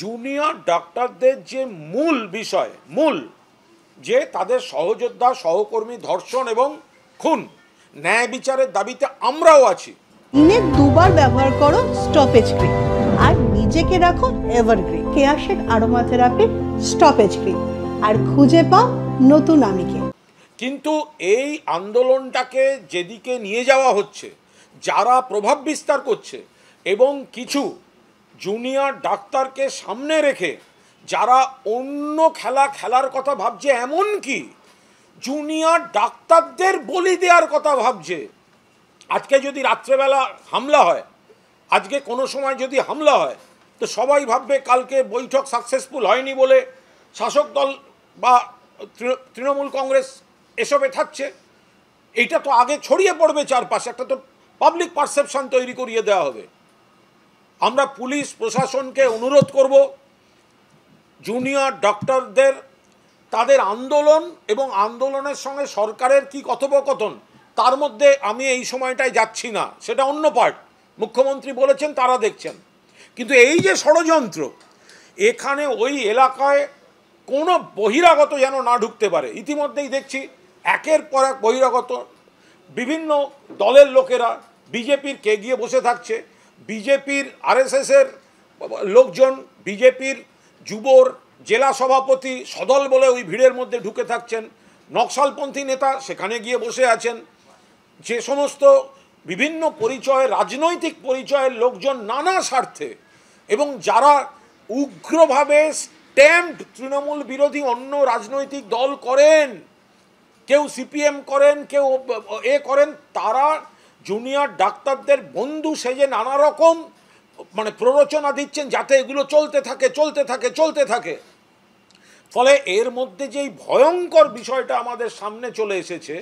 junior ডাক্তারদের যে মূল বিষয় মূল যে তাদের সহযোদ্ধা সহকর্মী ধর্ষণ এবং খুন ন্যায় বিচারের দাবিতে আমরাও আছি দিনে দুবার ব্যবহার করো স্টপেজ ক্রিম আর নিজেকে রাখো এভারগ্রিন কেয়াশেক আরোমা থেরাপির স্টপেজ ক্রিম আর খুঁজে পাও নতুন আমিকে কিন্তু এই আন্দোলনটাকে যেদিকে নিয়ে যাওয়া হচ্ছে যারা প্রভাব বিস্তার করছে এবং কিছু জুনিয়র ডাক্তারকে সামনে রেখে যারা অন্য খেলা খেলার কথা ভাবছে এমন কি জুনিয়র ডাক্তারদের বলি দেওয়ার কথা ভাবছে আজকে যদি রাত্রেবেলা হামলা হয় আজকে কোনো সময় যদি হামলা হয় তো সবাই ভাববে কালকে বৈঠক সাকসেসফুল হয়নি বলে শাসক দল বা তৃণমূল কংগ্রেস এসবে থাকছে এইটা তো আগে ছড়িয়ে পড়বে চারপাশে একটা তো পাবলিক পারসেপশান তৈরি করিয়ে দেওয়া হবে আমরা পুলিশ প্রশাসনকে অনুরোধ করব জুনিয়র ডক্টরদের তাদের আন্দোলন এবং আন্দোলনের সঙ্গে সরকারের কি কথোপকথন তার মধ্যে আমি এই সময়টায় যাচ্ছি না সেটা অন্য পার্ট মুখ্যমন্ত্রী বলেছেন তারা দেখছেন কিন্তু এই যে ষড়যন্ত্র এখানে ওই এলাকায় কোনো বহিরাগত যেন না ঢুকতে পারে ইতিমধ্যেই দেখছি একের পর এক বহিরাগত বিভিন্ন দলের লোকেরা বিজেপির কে গিয়ে বসে থাকছে বিজেপির আরএসএসের লোকজন বিজেপির যুবর জেলা সভাপতি সদল বলে ওই ভিড়ের মধ্যে ঢুকে থাকছেন নকশালপন্থী নেতা সেখানে গিয়ে বসে আছেন যে সমস্ত বিভিন্ন পরিচয়ে রাজনৈতিক পরিচয়ের লোকজন নানা স্বার্থে এবং যারা উগ্রভাবে স্ট্যাম্পড তৃণমূল বিরোধী অন্য রাজনৈতিক দল করেন কেউ সিপিএম করেন কেউ এ করেন তারা জুনিয়র ডাক্তারদের বন্ধু সেজে নানা রকম মানে প্ররোচনা দিচ্ছেন যাতে এগুলো চলতে থাকে চলতে থাকে চলতে থাকে ফলে এর মধ্যে যেই ভয়ঙ্কর বিষয়টা আমাদের সামনে চলে এসেছে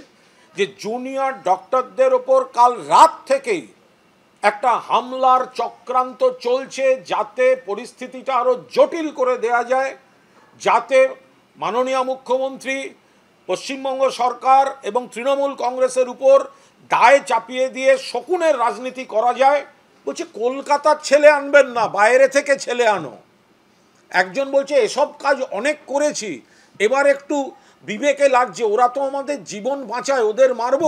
যে জুনিয়র ডক্টরদের ওপর কাল রাত থেকেই একটা হামলার চক্রান্ত চলছে যাতে পরিস্থিতিটা আরও জটিল করে দেয়া যায় যাতে মাননীয় মুখ্যমন্ত্রী পশ্চিমবঙ্গ সরকার এবং তৃণমূল কংগ্রেসের উপর দায় চাপিয়ে দিয়ে শকুনের রাজনীতি করা যায় বলছে কলকাতার ছেলে আনবেন না বাইরে থেকে ছেলে আনো একজন বলছে এসব কাজ অনেক করেছি এবার একটু বিবেকে লাগছে ওরা তো আমাদের জীবন বাঁচায় ওদের মারব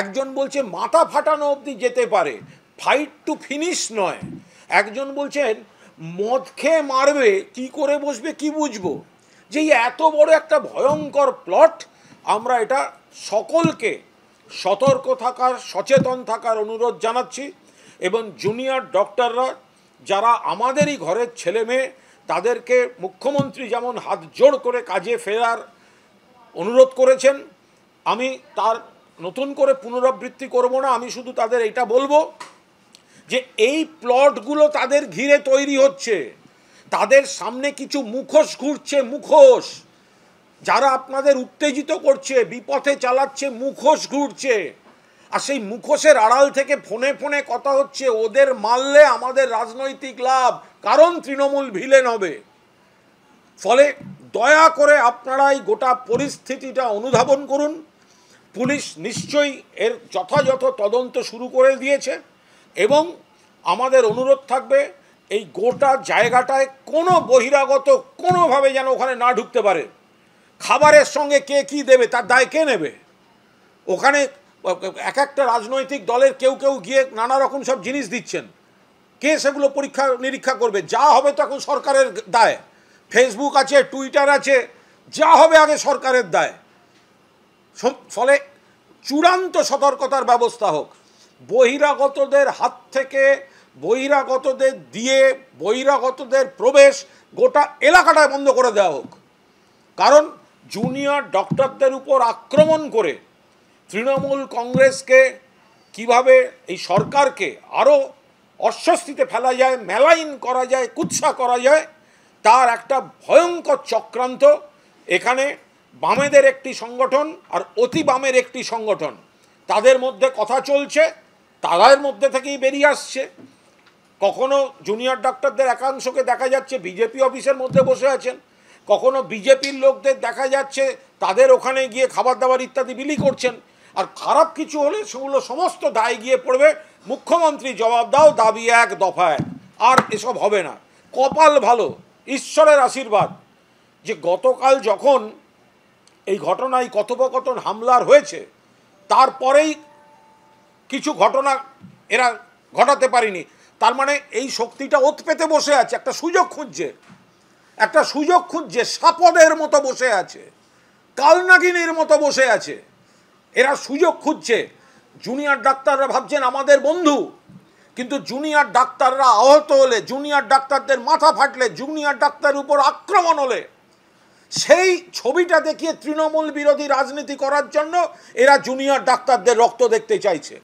একজন বলছে মাথা ফাটানো অবধি যেতে পারে ফাইট টু ফিনিশ নয় একজন বলছেন মদ খেয়ে মারবে কি করে বসবে কি বুঝবো যে এত বড় একটা ভয়ঙ্কর প্লট আমরা এটা সকলকে সতর্ক থাকার সচেতন থাকার অনুরোধ জানাচ্ছি এবং জুনিয়র ডক্টররা যারা আমাদেরই ঘরের ছেলে মেয়ে তাদেরকে মুখ্যমন্ত্রী যেমন হাত জোড় করে কাজে ফেরার অনুরোধ করেছেন আমি তার নতুন করে পুনরাবৃত্তি করব না আমি শুধু তাদের এটা বলবো যে এই প্লটগুলো তাদের ঘিরে তৈরি হচ্ছে তাদের সামনে কিছু মুখোশ ঘুরছে মুখোশ যারা আপনাদের উত্তেজিত করছে বিপথে চালাচ্ছে মুখোশ ঘুরছে আর সেই মুখোশের আড়াল থেকে ফোনে ফোনে কথা হচ্ছে ওদের মারলে আমাদের রাজনৈতিক লাভ কারণ তৃণমূল ভিলেন হবে ফলে দয়া করে আপনারাই গোটা পরিস্থিতিটা অনুধাবন করুন পুলিশ নিশ্চয়ই এর যথাযথ তদন্ত শুরু করে দিয়েছে এবং আমাদের অনুরোধ থাকবে এই গোটা জায়গাটায় কোনো বহিরাগত কোনোভাবে যেন ওখানে না ঢুকতে পারে খাবারের সঙ্গে কে কি দেবে তার দায় কে নেবে ওখানে এক একটা রাজনৈতিক দলের কেউ কেউ গিয়ে নানা রকম সব জিনিস দিচ্ছেন কে সেগুলো পরীক্ষা নিরীক্ষা করবে যা হবে তখন সরকারের দায় ফেসবুক আছে টুইটার আছে যা হবে আগে সরকারের দায় ফলে চূড়ান্ত সতর্কতার ব্যবস্থা হোক বহিরাগতদের হাত থেকে বহিরাগতদের দিয়ে বহিরাগতদের প্রবেশ গোটা এলাকাটা বন্ধ করে দেওয়া হোক কারণ জুনিয়র ডক্টরদের উপর আক্রমণ করে তৃণমূল কংগ্রেসকে কিভাবে এই সরকারকে আরও অস্বস্তিতে ফেলা যায় মেলাইন করা যায় কুৎসা করা যায় তার একটা ভয়ঙ্কর চক্রান্ত এখানে বামেদের একটি সংগঠন আর অতি বামের একটি সংগঠন তাদের মধ্যে কথা চলছে তাদের মধ্যে থেকেই বেরিয়ে আসছে কখনো জুনিয়র ডাক্তারদের একাংশকে দেখা যাচ্ছে বিজেপি অফিসের মধ্যে বসে আছেন কখনো বিজেপির লোকদের দেখা যাচ্ছে তাদের ওখানে গিয়ে খাবার দাবার ইত্যাদি বিলি করছেন আর খারাপ কিছু হলে সেগুলো সমস্ত দায় গিয়ে পড়বে মুখ্যমন্ত্রী জবাব দাও দাবি এক দফা এক আর এসব হবে না কপাল ভালো ঈশ্বরের আশীর্বাদ যে গতকাল যখন এই ঘটনায় কথোপকথন হামলার হয়েছে তারপরেই কিছু ঘটনা এরা ঘটাতে পারেনি তার মানে এই শক্তিটা ওত পেতে বসে আছে একটা সুযোগ খুঁজছে একটা সুযোগ খুঁজছে সাপদের মতো বসে আছে কালনাগিনীর মতো বসে আছে এরা সুযোগ খুঁজছে জুনিয়র ডাক্তাররা ভাবছেন আমাদের বন্ধু কিন্তু জুনিয়র ডাক্তাররা আহত হলে জুনিয়র ডাক্তারদের মাথা ফাটলে জুনিয়র ডাক্তারের উপর আক্রমণ হলে সেই ছবিটা দেখিয়ে তৃণমূল বিরোধী রাজনীতি করার জন্য এরা জুনিয়র ডাক্তারদের রক্ত দেখতে চাইছে